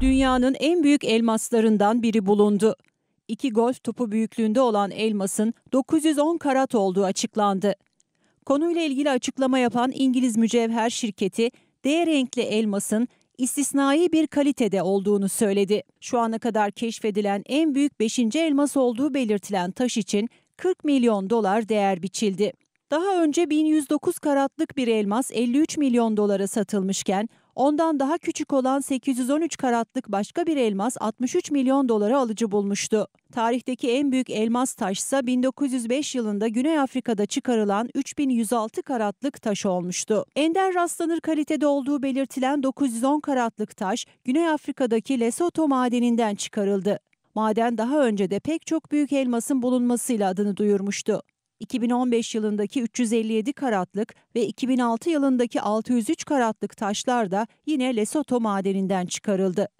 dünyanın en büyük elmaslarından biri bulundu. İki golf topu büyüklüğünde olan elmasın 910 karat olduğu açıklandı. Konuyla ilgili açıklama yapan İngiliz mücevher şirketi, D renkli elmasın istisnai bir kalitede olduğunu söyledi. Şu ana kadar keşfedilen en büyük 5. elmas olduğu belirtilen taş için 40 milyon dolar değer biçildi. Daha önce 1109 karatlık bir elmas 53 milyon dolara satılmışken Ondan daha küçük olan 813 karatlık başka bir elmas 63 milyon dolara alıcı bulmuştu. Tarihteki en büyük elmas taşsa 1905 yılında Güney Afrika'da çıkarılan 3106 karatlık taş olmuştu. Ender rastlanır kalitede olduğu belirtilen 910 karatlık taş Güney Afrika'daki Lesotho madeninden çıkarıldı. Maden daha önce de pek çok büyük elmasın bulunmasıyla adını duyurmuştu. 2015 yılındaki 357 karatlık ve 2006 yılındaki 603 karatlık taşlar da yine Lesotho madeninden çıkarıldı.